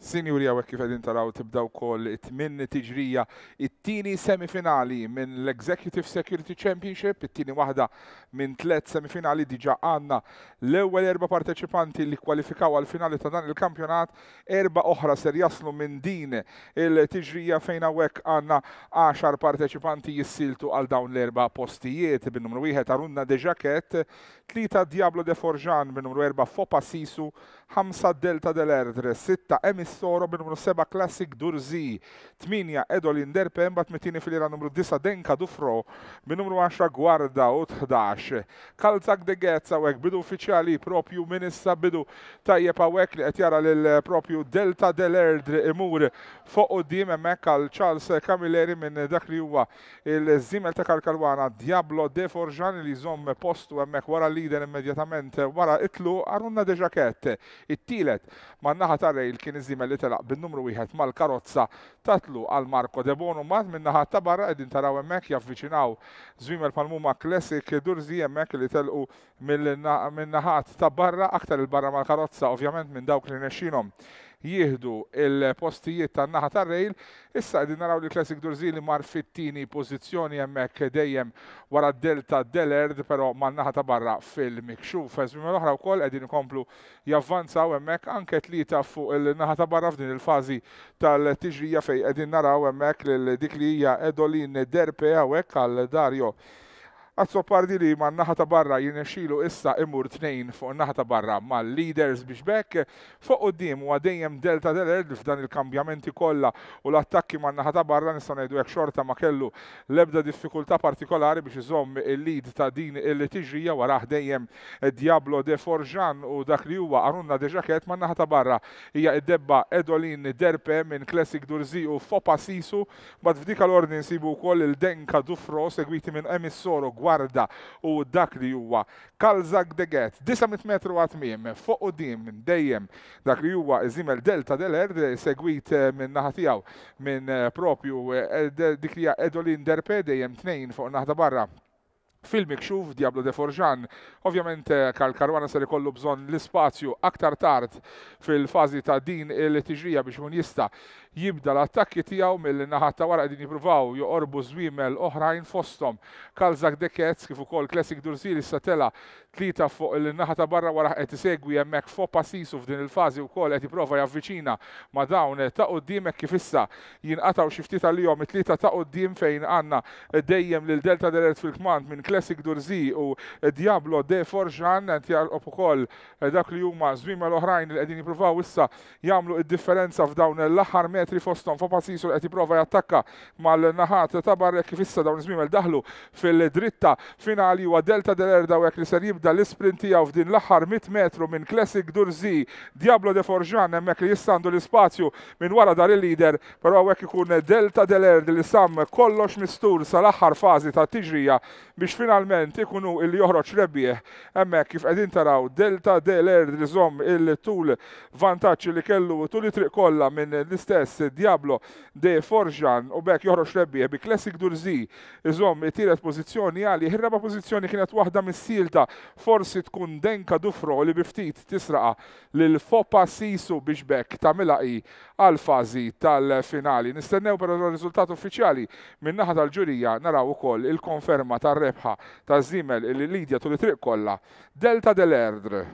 Sinjuri għawek kif għedin taraw tibdaw kol it-tmin tiġrija it-tini semifinali minn l-Executive Security Championship, it-tini wahda minn tlet semifinali diġa għanna l-ewel erba parteċipanti li kwalifikaw għal-finali ta' dan il-kampjonat, erba oħra ser jaslu minn din il-tiġrija fejn għawek għanna 10 parteċipanti jissiltu għal dawn l-erba postijiet bin numru 1 Arunna deġaket, 3 Diablo de Forjan bin numru 4 Fopa Sisu, 5 Delta del Erdre, 6 Emissoro minn numru 7 Classic Durzi, 8 Edolin Derpe, mbat mitini fil-ira numru 9 Denka Dufro, minn numru 10 Gwarda u 11. Kalzak de Gezza għek bidu uffiċjali propju minissa bidu tajjeb għek li għetjara l-propju Delta del Erdre imur fuq u dim emmek għal Charles Camilleri minn dak li huwa il-zimel ta' Kalkalwana Diablo de Forjan li zom postu emmek wara l-lider immedjatament wara itlu għarunna deġakette. It-tielet man naħa tar-rejl kien iżimel li telaq bin-numru wieħed mal-karozza tatlu għal Marco De Bono mat minn naħa ta' barra qegħdin taraw hemmhekk żwiemel pal-Muma Classic Durzi hemmhekk li telqu minn naħat ta' barra aktar il-barra mal-karozza ovvjament minn dawk li nexxinhom jieħdu il-postijiet tan naħa tar-rejl. Issa qegħdin naraw li Classic Durzili mar fit-tieni pożizzjoni hemmhekk dejjem wara delta Delerd, pero man-naħa ta' barra fil-mikxuf. Eżmima mela l-oħra wkoll qegħdin javvanza javvanzaw hemmhekk anke tlieta fuq il-naħa ta' barra f'din il-fażi tal-tiġrija fejn qegħdin naraw hemmhekk lil dik li hija Edolin Derpe hawnhekk għal Dario Għazzo pardi li ma naħa barra jinexilu issa imur tnejn fuq naħa barra ma' leaders biex bekk fuq dim u għadejjem delta del f'dan il-kambjamenti kollha u l-attakki ma' naħa barra nista' ngħidu xorta ma kellu lebda diffikultà partikolari biex iżomm il-lead ta' din il-tiġrija wara ħdejjem Diablo de Forjan u dak li huwa Arunna de Jacket ma' naħa barra hija id-debba Edolin Derpe minn Classic Durzi u Fopa Sisu bad f'dika l-ordni nsibu wkoll il-Denka Dufro segwiti minn emissoru Gwa warda u dak li huwa Kalzak Deget, 900 metru għatmim, fuq u dim dejjem dak li huwa zimel Delta deler erd segwit eh, minn naħatijaw minn eh, propju eh, dik li Edolin Derpe dejjem tnejn fuq naħda barra fil-mikxuf Diablo de Forjan. Ovvjament Karl eh, Karwana ser ikollu bżonn l-ispazju aktar tard fil-fazi ta' din il-tiġrija biex mun jista jibda l-attakki tiegħu mill-naħat ta' wara din jippruvaw joqorbu żwiemel oħrajn fosthom. Kalzak Deketz kif ukoll Classic Dursili satela tlita fuq il-naħa ta' barra wara qed isegwi hemmhekk fopa sisu f'din il-fażi wkoll qed jipprova javviċina ma' dawn ta' qudiemek kif issa jinqataw xi ftit għalihom it-tlieta ta' quddiem fejn għandna dejjem lil Delta Deret fil-kmand minn Classic Durzi u Diablo de Forjan għant jarqob ukoll eh, dak li huma żmima l-oħrajn li qegħdin jippruvaw issa jagħmlu id-differenza f'dawn l-aħħar metri fosthom fa' pasisu qed jipprova jattakka mal-naħat ta' barrek kif dawn żmima l-daħlu fil-dritta finali huwa Delta dell erda u għek li ser jibda l isprintija tiegħu f'din l-aħħar 100 metru minn Classic Durzi Diablo de Forjan hemmhekk li jissandu l-ispazju minn wara dar il-lider, però għek ikun Delta dell-erda li sam kollox mistur sal-aħħar fażi ta' tiġrija biex finalment ikunu il joħroġ rebbieħ hemmhekk kif qegħdin taraw Delta Deler li il-tul vantaġġ li kellu tul it-triq kollha minn l-istess Diablo de Forjan u bekk joħroġ rebbieħ bi Classic Durzi iżomm it-tielet pożizzjoni għali ir-raba pożizzjoni kienet waħda mis-silta forsi tkun Denka Dufro li biftit tisraqa lil Fopa Sisu biex bekk tagħmilha għal-fażi tal-finali. Nistennew però r-riżultat uffiċjali min-naħa tal-ġurija naraw ukoll il-konferma tar-rebħa tagħha ta' żimel li Lidja tul it-triq kollha. Delta del Erdre.